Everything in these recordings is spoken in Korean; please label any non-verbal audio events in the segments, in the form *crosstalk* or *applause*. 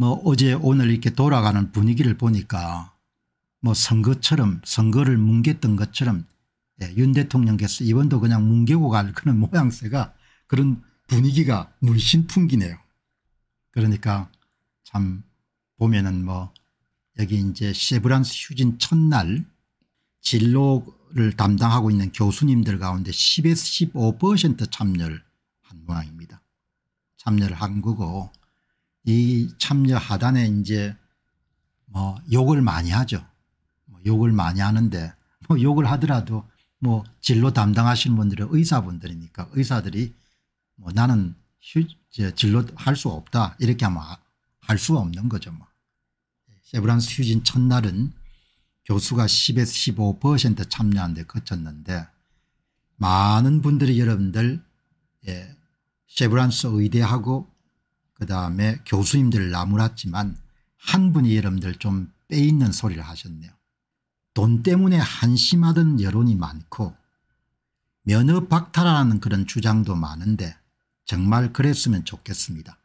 뭐 어제 오늘 이렇게 돌아가는 분위기를 보니까 뭐 선거처럼 선거를 뭉갰던 것처럼 예, 윤 대통령께서 이번도 그냥 뭉개고 갈 그런 *laughs* 모양새가 그런 분위기가 물씬 풍기네요. 그러니까 참 보면은 뭐 여기 이제 세브란스 휴진 첫날 진로를 담당하고 있는 교수님들 가운데 10에서 15% 참여를 한 모양입니다. 참여를 한 거고 이 참여 하단에 이제 뭐 욕을 많이 하죠. 뭐 욕을 많이 하는데 뭐 욕을 하더라도 뭐 진로 담당하시는 분들이 의사분들이니까 의사들이 뭐 나는 휴, 진로 할 수 없다 이렇게 하면 할 수가 없는 거죠. 뭐. 세브란스 휴진 첫날은 교수가 10에서 15%참여하데 거쳤는데 많은 분들이 여러분들 예, 세브란스 의대하고 그다음에 교수님들을 나무랐지만 한 분이 여러분들 좀 빼있는 소리를 하셨네요. 돈 때문에 한심하던 여론이 많고 면허 박탈하는 그런 주장도 많은데 정말 그랬으면 좋겠습니다.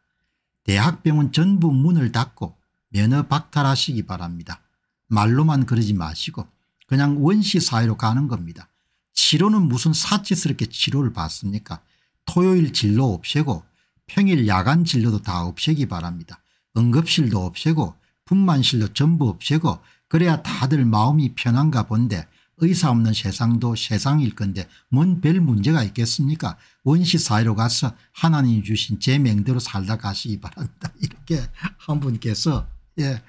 대학병원 전부 문을 닫고 면허 박탈하시기 바랍니다. 말로만 그러지 마시고 그냥 원시 사회로 가는 겁니다. 치료는 무슨 사치스럽게 치료를 받습니까? 토요일 진로 없애고 평일 야간 진료도 다 없애기 바랍니다. 응급실도 없애고 분만실도 전부 없애고 그래야 다들 마음이 편한가 본데 의사 없는 세상도 세상일 건데 뭔 별 문제가 있겠습니까 원시 사회로 가서 하나님이 주신 제 맹대로 살다 가시기 바랍니다. *laughs* 이렇게 한 분께서 예,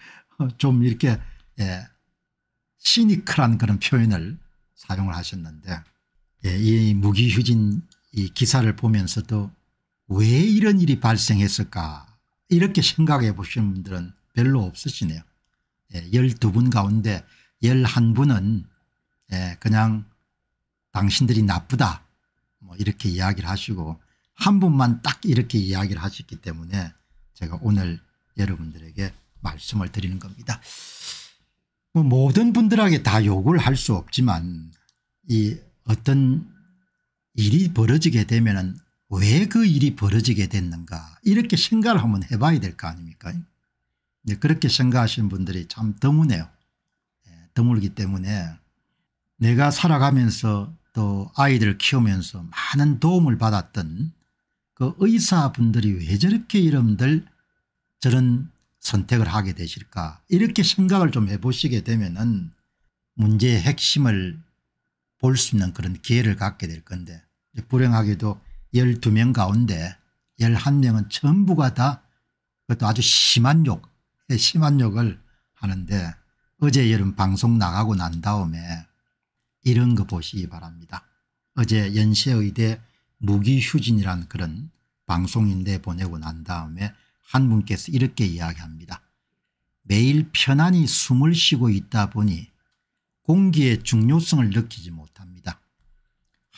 좀 이렇게 예, 시니컬한 그런 표현을 사용을 하셨는데 예, 이 무기휴진 이 기사를 보면서도 왜 이런 일이 발생했을까 이렇게 생각해 보시는 분들은 별로 없으시네요. 예, 12분 가운데 11분은 예, 그냥 당신들이 나쁘다 뭐 이렇게 이야기를 하시고 한 분만 딱 이렇게 이야기를 하셨기 때문에 제가 오늘 여러분들에게 말씀을 드리는 겁니다. 뭐 모든 분들에게 다 욕을 할 수 없지만 이 어떤 일이 벌어지게 되면 왜그 일이 벌어지게 됐는가 이렇게 생각을 한번 해봐야 될 거 아닙니까 네, 그렇게 생각하시는 분들이 참 드무네요. 예, 드물기 때문에 내가 살아가면서 또아이들 키우면서 많은 도움을 받았던 그 의사분들이 왜 저렇게 이름들 저런 선택을 하게 되실까 이렇게 생각을 좀 해보시게 되면 은 문제의 핵심을 볼 수 있는 그런 기회를 갖게 될 건데 불행하게도 12명 가운데 11명은 전부가 다 그것도 아주 심한 욕 심한 욕을 하는데 어제 여름 방송 나가고 난 다음에 이런 거 보시기 바랍니다. 어제 연세의대 무기휴진이란 그런 방송인데 보내고 난 다음에 한 분께서 이렇게 이야기합니다. 매일 편안히 숨을 쉬고 있다 보니 공기의 중요성을 느끼지 못합니다.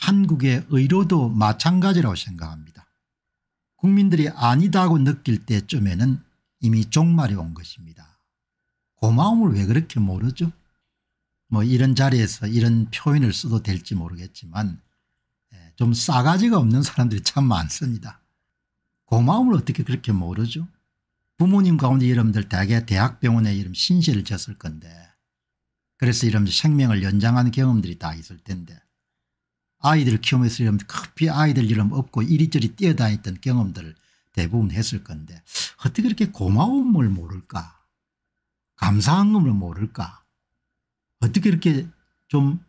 한국의 의료도 마찬가지라고 생각합니다. 국민들이 아니다고 느낄 때쯤에는 이미 종말이 온 것입니다. 고마움을 왜 그렇게 모르죠? 뭐 이런 자리에서 이런 표현을 써도 될지 모르겠지만 예, 좀 싸가지가 없는 사람들이 참 많습니다. 고마움을 어떻게 그렇게 모르죠? 부모님 가운데 여러분들 대개 대학병원에 이름 신세를 졌을 건데 그래서 이런 생명을 연장하는 경험들이 다 있을 텐데 아이들 을 키우면서 이면 커피 아이들 이름 없고 이리저리 뛰어다녔던 경험들을 대부분 했을 건데 어떻게 그렇게 고마움을 모를까 감사함을 모를까 어떻게 이렇게 좀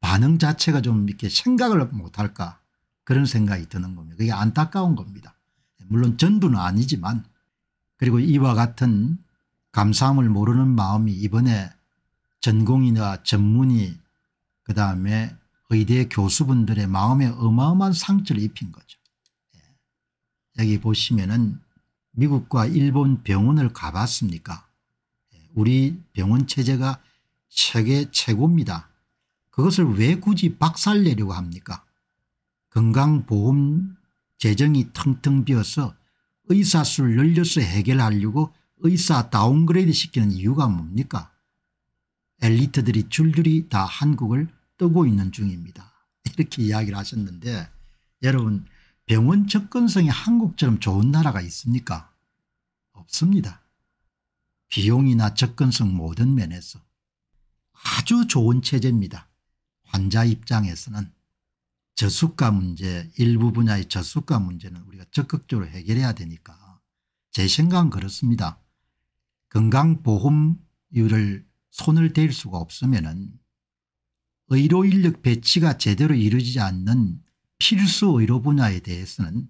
반응 자체가 좀 이렇게 생각을 못할까 그런 생각이 드는 겁니다. 그게 안타까운 겁니다. 물론 전부는 아니지만 그리고 이와 같은 감사함을 모르는 마음이 이번에 전공이나 전문의 그다음에 의대 교수분들의 마음에 어마어마한 상처를 입힌 거죠. 예. 여기 보시면은 미국과 일본 병원을 가봤습니까? 예. 우리 병원 체제가 세계 최고입니다. 그것을 왜 굳이 박살내려고 합니까? 건강보험 재정이 텅텅 비어서 의사수를 늘려서 해결하려고 의사 다운그레이드 시키는 이유가 뭡니까? 엘리트들이 줄줄이 다 한국을 뜨고 있는 중입니다. *laughs* 이렇게 이야기를 하셨는데 여러분 병원 접근성이 한국처럼 좋은 나라가 있습니까? 없습니다. 비용이나 접근성 모든 면에서 아주 좋은 체제입니다. 환자 입장에서는 저수가 문제 일부 분야의 저수가 문제는 우리가 적극적으로 해결해야 되니까 제 생각은 그렇습니다. 건강보험율을 손을 댈 수가 없으면 의료 인력 배치가 제대로 이루어지지 않는 필수 의료 분야에 대해서는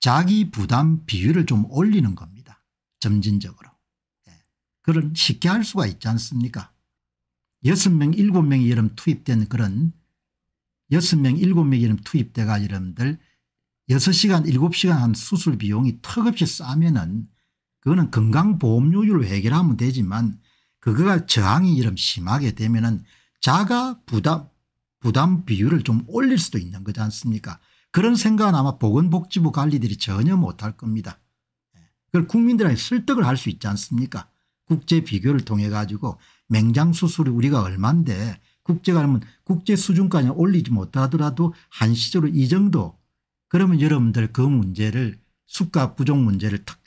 자기 부담 비율을 좀 올리는 겁니다. 점진적으로. 예. 그런 쉽게 할 수가 있지 않습니까 6명 7명이 이름 투입된 그런 6명 7명이 이름 투입돼가 여러분들 6시간 7시간 한 수술 비용이 턱없이 싸면은 그거는 건강보험료율을 해결하면 되지만 그거가 저항이 이름 심하게 되면은 자가 부담 부담 비율을 좀 올릴 수도 있는 거지 않습니까 그런 생각은 아마 보건복지부 관리들이 전혀 못 할 겁니다. 예. 그걸 국민들한테 설득을 할 수 있지 않습니까 국제 비교를 통해 가지고 맹장 수술이 우리가 얼만데 국제가 면 국제 수준까지 올리지 못하더라도 한시적으로 이 정도 그러면 여러분들 그 문제를 수가 부족 문제를 탁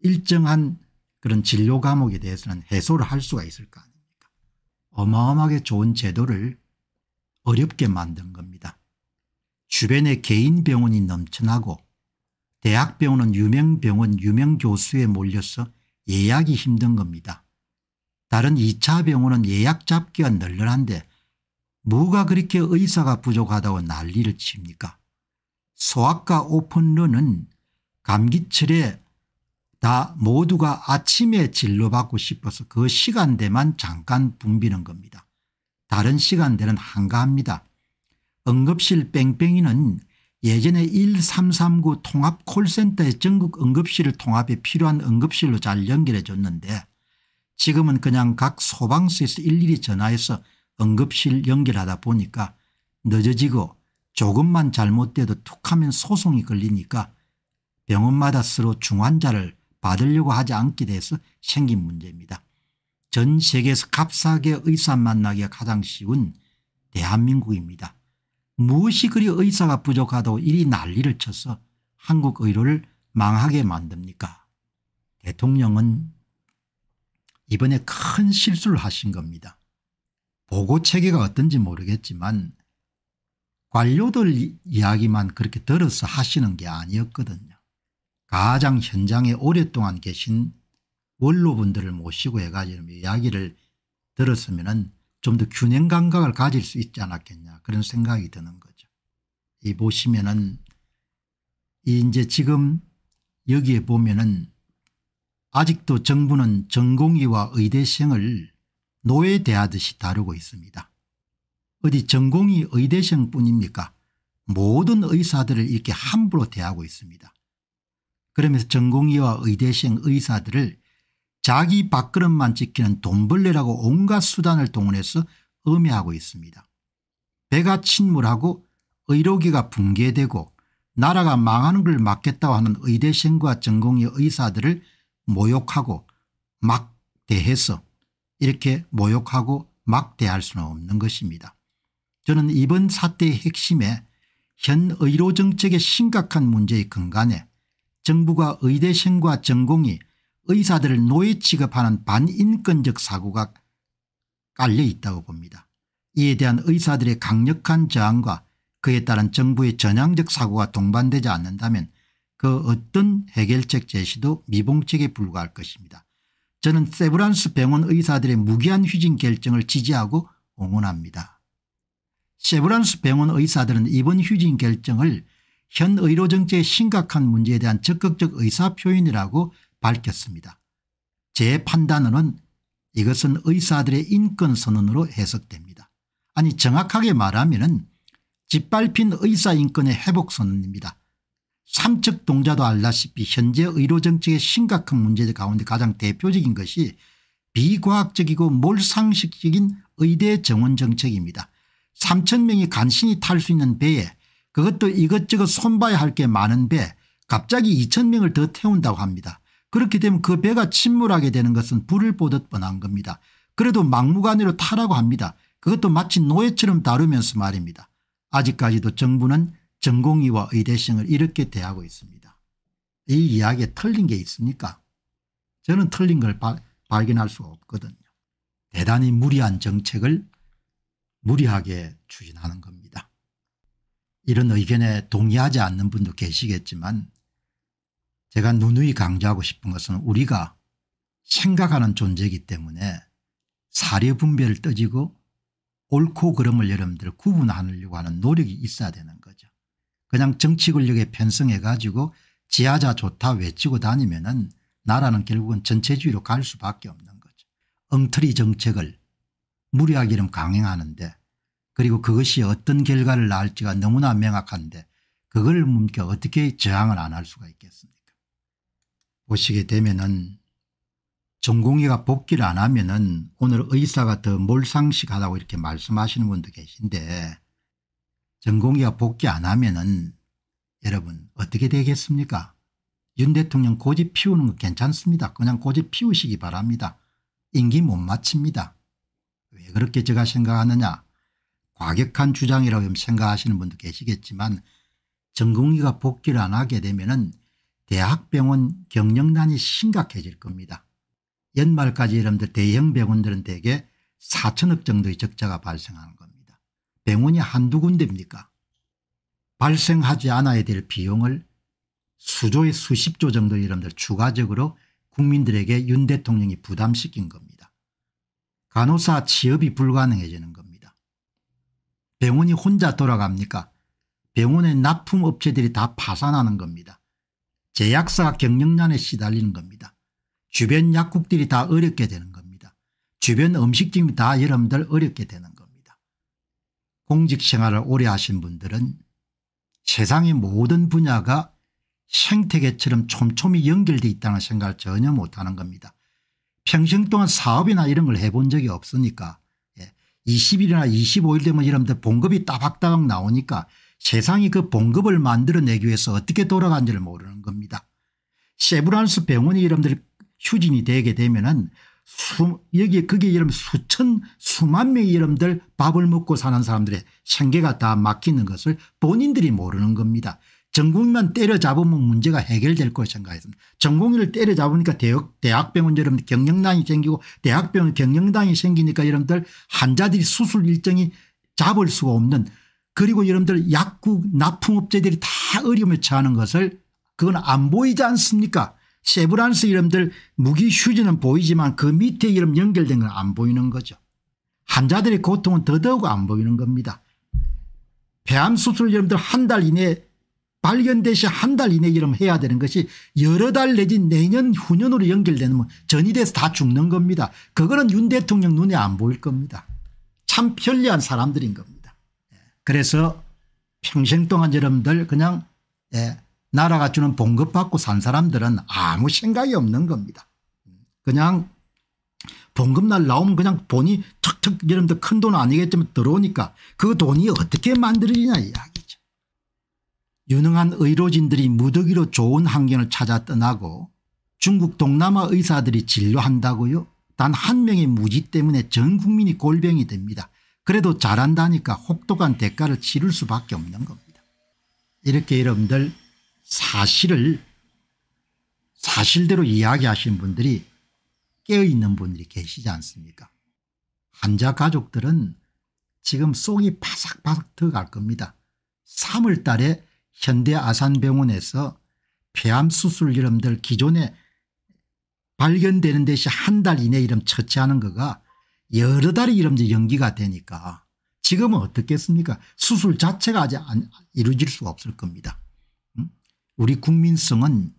일정한 그런 진료 과목에 대해서는 해소를 할 수가 있을 거 아니에요. 어마어마하게 좋은 제도를 어렵게 만든 겁니다. 주변에 개인 병원이 넘쳐나고 대학 병원은 유명 병원 유명 교수에 몰려서 예약이 힘든 겁니다. 다른 2차 병원은 예약 잡기가 널널한데 뭐가 그렇게 의사가 부족하다고 난리를 칩니까 소아과 오픈런은 감기철에 다 모두가 아침에 진료받고 싶어서 그 시간대만 잠깐 붐비는 겁니다. 다른 시간대는 한가합니다. 응급실 뺑뺑이는 예전에 1339 통합 콜센터의 전국 응급실을 통합해 필요한 응급실로 잘 연결해 줬는데 지금은 그냥 각 소방서에서 일일이 전화해서 응급실 연결하다 보니까 늦어지고 조금만 잘못돼도 툭하면 소송이 걸리니까 병원마다 서로 중환자를 받으려고 하지 않게 돼서 생긴 문제입니다. 전 세계에서 값싸게 의사 만나기가 가장 쉬운 대한민국입니다. 무엇이 그리 의사가 부족하다고 이리 난리를 쳐서 한국 의료를 망하게 만듭니까 대통령은 이번에 큰 실수를 하신 겁니다. 보고체계가 어떤지 모르겠지만 관료들 이야기만 그렇게 들어서 하시는 게 아니었거든요. 가장 현장에 오랫동안 계신 원로분들을 모시고 해가지고 이야기를 들었으면 좀 더 균형 감각을 가질 수 있지 않았겠냐 그런 생각이 드는 거죠. 이 보시면은 이 이제 지금 여기에 보면은 아직도 정부는 전공의와 의대생을 노예 대하듯이 다루고 있습니다. 어디 전공의 의대생뿐입니까 모든 의사들을 이렇게 함부로 대하고 있습니다. 그러면서 전공의와 의대생 의사들을 자기 밥그릇만 지키는 돈벌레라고 온갖 수단을 동원해서 음해하고 있습니다. 배가 침몰하고 의료기가 붕괴되고 나라가 망하는 걸 막겠다고 하는 의대생과 전공의 의사들을 모욕하고 막대해서 이렇게 모욕하고 막대할 수는 없는 것입니다. 저는 이번 사태의 핵심에 현 의료정책의 심각한 문제의 근간에 정부가 의대생과 전공이 의사들을 노예 취급하는 반인권적 사고가 깔려 있다고 봅니다. 이에 대한 의사들의 강력한 저항과 그에 따른 정부의 전향적 사고가 동반되지 않는다면 그 어떤 해결책 제시도 미봉책에 불과할 것입니다. 저는 세브란스 병원 의사들의 무기한 휴진 결정을 지지하고 옹호합니다. 세브란스 병원 의사들은 이번 휴진 결정을 현 의료정책의 심각한 문제에 대한 적극적 의사표현이라고 밝혔습니다. 제 판단으로는 이것은 의사들의 인권선언으로 해석됩니다. 아니 정확하게 말하면 짓밟힌 의사인권의 회복선언입니다. 삼척 동자도 알다시피 현재 의료정책의 심각한 문제 가운데 가장 대표적인 것이 비과학적이고 몰상식적인 의대 정원 정책입니다. 3천 명이 간신히 탈 수 있는 배에 그것도 이것저것 손봐야 할 게 많은 데 갑자기 2천명을 더 태운다고 합니다. 그렇게 되면 그 배가 침몰하게 되는 것은 불을 보듯 뻔한 겁니다. 그래도 막무가내로 타라고 합니다. 그것도 마치 노예처럼 다루면서 말입니다. 아직까지도 정부는 전공의와 의대생을 이렇게 대하고 있습니다. 이 이야기에 틀린 게 있습니까? 저는 틀린 걸 바, 발견할 수 없거든요. 대단히 무리한 정책을 무리하게 추진하는 겁니다. 이런 의견에 동의하지 않는 분도 계시겠지만 제가 누누이 강조하고 싶은 것은 우리가 생각하는 존재이기 때문에 사례 분배를 떠지고 옳고 그름을 여러분들 구분하려고 하는 노력이 있어야 되는 거죠. 그냥 정치 권력에 편성해 가지고 지하자 좋다 외치고 다니면 은 나라는 결국은 전체주의로 갈 수밖에 없는 거죠. 엉터리 정책을 무리하기는 강행하는데 그리고 그것이 어떤 결과를 낳을지가 너무나 명확한데 그걸 묻니 어떻게 저항을 안 할 수가 있겠습니까 보시게 되면은 전공의가 복귀를 안 하면은 오늘 의사가 더 몰상식하다고 이렇게 말씀하시는 분도 계신데 전공의가 복귀 안 하면은 여러분 어떻게 되겠습니까 윤 대통령 고집 피우는 거 괜찮습니다. 그냥 고집 피우시기 바랍니다. 임기 못 마칩니다. 왜 그렇게 제가 생각하느냐 과격한 주장이라고 생각하시는 분도 계시겠지만 전공의가 복귀를 안 하게 되면 은 대학병원 경영난이 심각해질 겁니다. 연말까지 여러분들 대형 병원들은 대개 4천억 정도의 적자가 발생하는 겁니다. 병원이 한두 군데입니까 발생하지 않아야 될 비용을 수조의 수십조 정도 여러분들 추가적으로 국민들에게 윤 대통령이 부담시킨 겁니다. 간호사 취업이 불가능해지는 겁니다. 병원이 혼자 돌아갑니까 병원의 납품업체들이 다 파산하는 겁니다. 제약사가 경영난에 시달리는 겁니다. 주변 약국들이 다 어렵게 되는 겁니다. 주변 음식점이 다 여러분들 어렵게 되는 겁니다. 공직생활을 오래 하신 분들은 세상의 모든 분야가 생태계처럼 촘촘히 연결돼 있다는 생각을 전혀 못하는 겁니다. 평생 동안 사업이나 이런 걸 해본 적이 없으니까 20일이나 25일 되면 여러분들 봉급이 따박따박 나오니까 세상이 그 봉급을 만들어내기 위해서 어떻게 돌아간지를 모르는 겁니다. 세브란스 병원이 여러분들 휴진이 되게 되면은 수, 여기 그게 여러분 수천 수만 명이 여러분들 밥을 먹고 사는 사람들의 생계가 다 막히는 것을 본인들이 모르는 겁니다. 전공의만 때려잡으면 문제가 해결될 거라고 생각했습니다. 전공의를 때려잡으니까 대학, 대학병원 여러분 경영난이 생기고 대학병원 경영난이 생기니까 여러분들 환자들이 수술 일정이 잡을 수가 없는 그리고 여러분들 약국 납품업체들이 다 어려움에 처하는 것을 그건 안 보이지 않습니까 세브란스 이름들 무기 휴지는 보이지만 그 밑에 이름 연결된 건 안 보이는 거죠. 환자들의 고통은 더더욱 안 보이는 겁니다. 폐암 수술 여러분들 한 달 이내에 발견되시 한 달 이내 이름 해야 되는 것이 여러 달 내지 내년 후년으로 연결되는 뭐 전이 돼서 다 죽는 겁니다. 그거는 윤 대통령 눈에 안 보일 겁니다. 참 편리한 사람들인 겁니다. 예. 그래서 평생 동안 여러분들 그냥 예, 나라가 주는 봉급 받고 산 사람들은 아무 생각이 없는 겁니다. 그냥 봉급날 나오면 그냥 돈이 툭툭 여러분들 큰 돈 아니겠지만 들어오니까 그 돈이 어떻게 만들어지냐 이야기. 유능한 의료진들이 무더기로 좋은 환경을 찾아 떠나고 중국 동남아 의사들이 진료한다고요. 단 한 명의 무지 때문에 전 국민이 골병이 됩니다. 그래도 잘한다니까 혹독한 대가를 치를 수밖에 없는 겁니다. 이렇게 여러분들 사실을 사실대로 이야기하시는 분들이 깨어있는 분들이 계시지 않습니까 환자 가족들은 지금 속이 바삭바삭 들어갈 겁니다. 3월 달에 현대아산병원에서 폐암 수술 이름들 기존에 발견되는 데시 한달 이내 이름 처치하는 거가 여러 달의 이름들 연기가 되니까 지금은 어떻겠습니까 수술 자체가 아직 안 이루어질 수가 없을 겁니다. 음? 우리 국민성은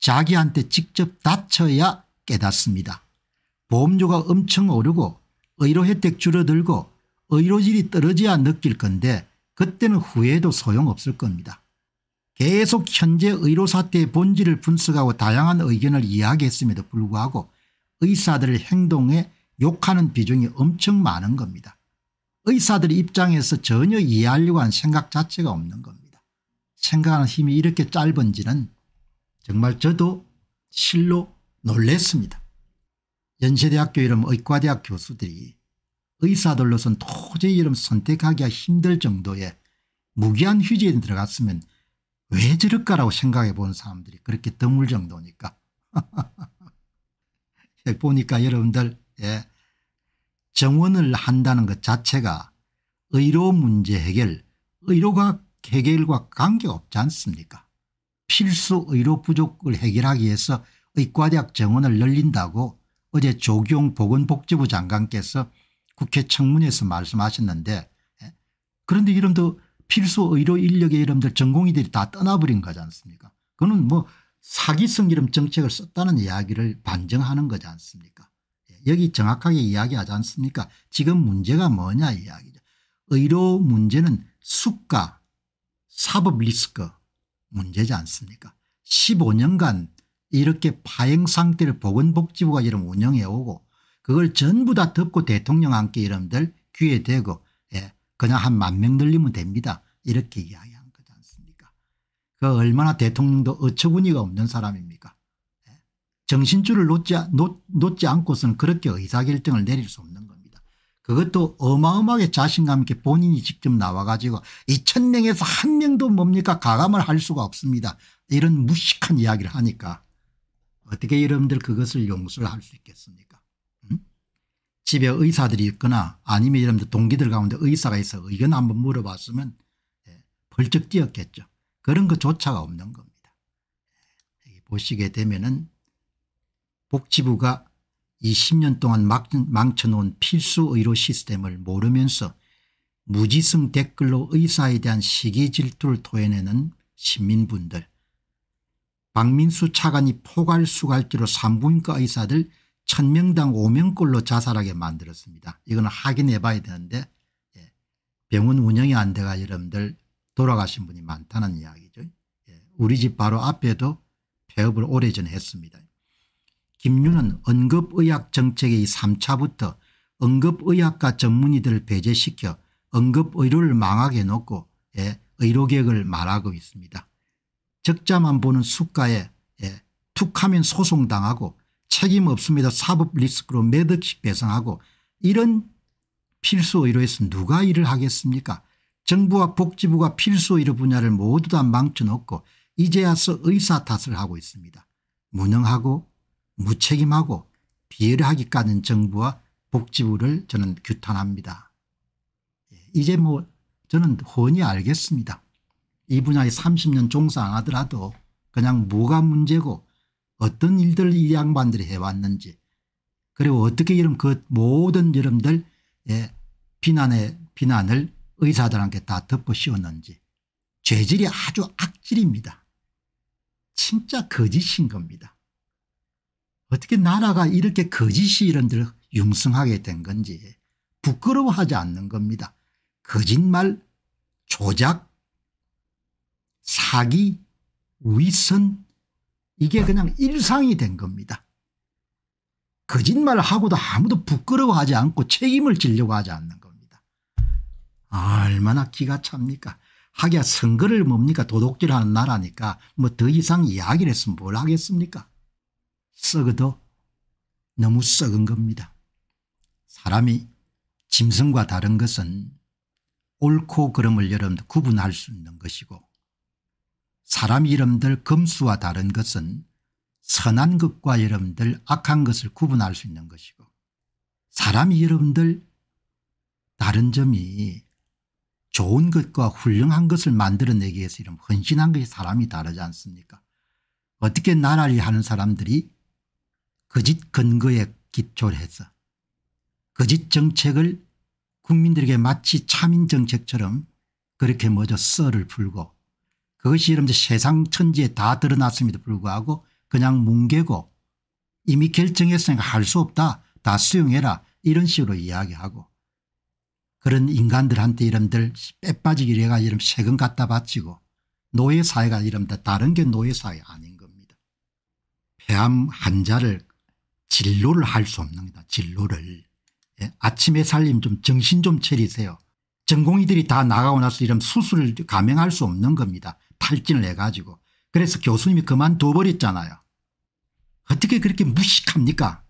자기한테 직접 다쳐야 깨닫습니다. 보험료가 엄청 오르고 의료 혜택 줄어들고 의료질이 떨어져야 느낄 건데 그때는 후회해도 소용없을 겁니다. 계속 현재 의료 사태의 본질을 분석하고 다양한 의견을 이야기했음에도 불구하고 의사들의 행동에 욕하는 비중이 엄청 많은 겁니다. 의사들의 입장에서 전혀 이해하려고 한 생각 자체가 없는 겁니다. 생각하는 힘이 이렇게 짧은지는 정말 저도 실로 놀랬습니다. 연세대학교 이름 의과대학 교수들이 의사들로선 도저히 이름 선택하기가 힘들 정도의 무기한 휴지에 들어갔으면 왜 저럴까라고 생각해 본 사람들이 그렇게 드물 정도니까. *laughs* 보니까 여러분들 예, 정원을 한다는 것 자체가 의료 문제 해결 의료가 해결과 관계없지 않습니까 필수 의료 부족을 해결하기 위해서 의과대학 정원을 늘린다고 어제 조경 보건복지부 장관께서 국회 청문회에서 말씀하셨는데 예, 그런데 이런도 필수 의료 인력의 이름들 전공의들이 다 떠나버린 거지 않습니까 그거는 뭐 사기성 이름 정책을 썼다는 이야기를 반증하는 거지 않습니까 예, 여기 정확하게 이야기하지 않습니까 지금 문제가 뭐냐 이야기죠 의료 문제는 수가 사법 리스크 문제지 않습니까 15년간 이렇게 파행 상태를 보건복지부가 이름 운영해오고 그걸 전부 다 덮고 대통령 함께 이름들 귀에 대고 그냥 한 만 명 늘리면 됩니다. 이렇게 이야기한 거지 않습니까? 그 얼마나 대통령도 어처구니가 없는 사람입니까? 예? 정신줄을 놓지, 놓, 놓지 않고서는 그렇게 의사결정을 내릴 수 없는 겁니다. 그것도 어마어마하게 자신감 있게 본인이 직접 나와가지고 2천명에서 한 명도 뭡니까 가감을 할 수가 없습니다. 이런 무식한 이야기를 하니까 어떻게 여러분들 그것을 용서를 할 수 있겠습니까? 집에 의사들이 있거나 아니면 여러분들 동기들 가운데 의사가 있어 의견 한번 물어봤으면 예, 벌쩍 뛰었겠죠. 그런 것조차가 없는 겁니다. 예, 보시게 되면은 복지부가 20년 동안 망쳐놓은 필수 의료 시스템을 모르면서 무지성 댓글로 의사에 대한 시기 질투를 토해내는 시민분들 박민수 차관이 포괄수갈기로 산부인과 의사들 천명당 5명꼴로 자살하게 만들었습니다. 이건 확인해 봐야 되는데 예, 병원 운영이 안 돼가 여러분들 돌아가신 분이 많다는 이야기죠. 예, 우리 집 바로 앞에도 폐업을 오래전에 했습니다. 김윤은 응급의학 정책의 3차부터 응급의학과 전문의들을 배제시켜 응급의료를 망하게 놓고 예, 의료계획을 말하고 있습니다. 적자만 보는 수가에 툭하면 소송당하고 책임 없습니다. 사법 리스크로 몇 억씩 배상하고 이런 필수 의료 에서 누가 일을 하겠습니까 정부와 복지부가 필수 의료 분야를 모두 다 망쳐놓고 이제 와서 의사 탓을 하고 있습니다. 무능하고 무책임하고 비열하기까는 정부와 복지부를 저는 규탄합니다. 예, 이제 뭐 저는 훤히 알겠습니다. 이 분야에 30년 종사 안 하더라도 그냥 뭐가 문제고 어떤 일들을 이 양반들이 해왔는지 그리고 어떻게 이런 그 모든 여러분들 예, 비난의 비난을 의사들한테 다 덮어 씌웠는지 죄질이 아주 악질입니다. 진짜 거짓인 겁니다. 어떻게 나라가 이렇게 거짓이 이런 데를 융성하게 된 건지 부끄러워하지 않는 겁니다. 거짓말, 조작, 사기, 위선 이게 그냥 일상이 된 겁니다. 거짓말 하고도 아무도 부끄러워하지 않고 책임을 지려고 하지 않는 겁니다. 아, 얼마나 기가 찹니까. 하기야 선거를 뭡니까 도둑질하는 나라니까 뭐 더 이상 이야기를 했으면 뭘 하겠습니까. 썩어도 너무 썩은 겁니다. 사람이 짐승과 다른 것은 옳고 그름을 여러분도 구분할 수 있는 것이고 사람 이름들 금수와 다른 것은 선한 것과 이름들 악한 것을 구분할 수 있는 것이고 사람 이름들 다른 점이 좋은 것과 훌륭한 것을 만들어내기 위해서 이런 헌신한 것이 사람이 다르지 않습니까 어떻게 나라를 하는 사람들이 거짓 근거에 기초를 해서 거짓 정책을 국민들에게 마치 참인 정책처럼 그렇게 먼저 썰을 풀고 그것이 여러분 세상 천지에 다 드러났음에도 불구하고 그냥 뭉개고 이미 결정했으니까 할 수 없다 다 수용해라 이런 식으로 이야기하고 그런 인간들한테 이름들 빼빠지기 이해가 이름 세금 갖다 바치고 노예사회가 이런다 다른 게 노예사회 아닌 겁니다. 폐암 환자를 진로를할 수 없는 겁니다진로를 예? 아침에 살림 좀 정신 좀 차리세요. 전공의들이 다 나가고 나서 이런 수술을 감행할 수 없는 겁니다. 탈진을 해가지고 그래서 교수님이 그만둬버렸잖아요. 어떻게 그렇게 무식합니까?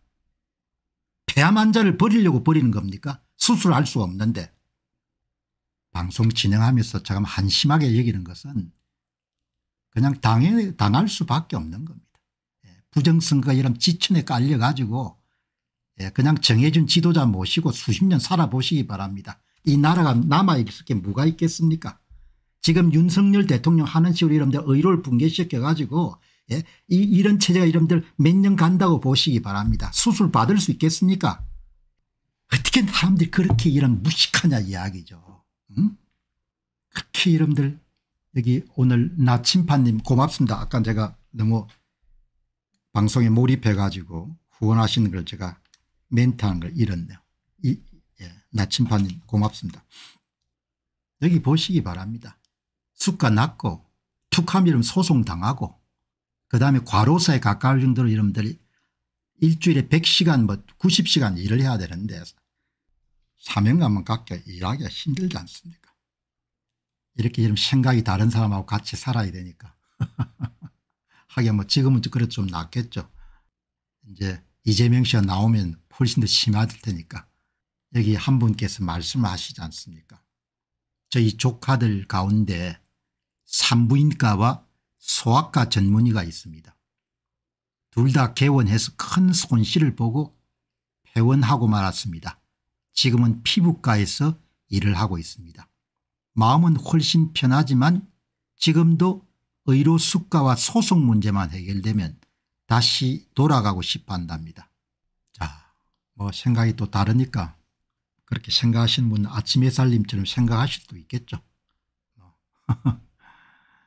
폐암 환자를 버리려고 버리는 겁니까? 수술할 수 없는데. 방송 진행하면서 참 한심하게 여기는 것은 그냥 당해, 당할 수밖에 없는 겁니다. 예, 부정선거 이런 지천에 깔려 가지고 예, 그냥 정해준 지도자 모시고 수십 년 살아보시기 바랍니다. 이 나라가 남아있을 게 뭐가 있겠습니까? 지금 윤석열 대통령 하는 식으로 이런들 의료를 붕괴시켜 가지고 예? 이, 이런 체제가 이런들 몇 년 간다고 보시기 바랍니다. 수술 받을 수 있겠습니까? 어떻게 사람들이 그렇게 이런 무식하냐 이야기죠. 응? 그렇게 이름들 여기 오늘 나침판님 고맙습니다. 아까 제가 너무 방송에 몰입해 가지고 후원하시는 걸 제가 멘트한걸 잃었네요. 이, 예, 나침판님 고맙습니다. 여기 보시기 바랍니다. 수가 낮고 툭하면 소송당하고 그다음에 과로사에 가까울 정도로 여러분들이 일주일에 100시간 뭐 90시간 일을 해야 되는데 사명감은 갖게 일하기가 힘들지 않습니까 이렇게 이런 생각이 다른 사람하고 같이 살아야 되니까 *laughs* 하긴 뭐 지금은 그래도 좀 낫겠죠 이제 이재명 씨가 나오면 훨씬 더 심해질 테니까 여기 한 분께서 말씀하시지 않습니까 저희 조카들 가운데 산부인과와 소아과 전문의가 있습니다. 둘 다 개원해서 큰 손실을 보고 폐원하고 말았습니다. 지금은 피부과에서 일을 하고 있습니다. 마음은 훨씬 편하지만 지금도 의료 수가와 소속 문제만 해결되면 다시 돌아가고 싶어 한답니다. 자, 뭐 생각이 또 다르니까 그렇게 생각하시는 분은 아침 햇살님처럼 생각하실 수도 있겠죠. 뭐. *laughs*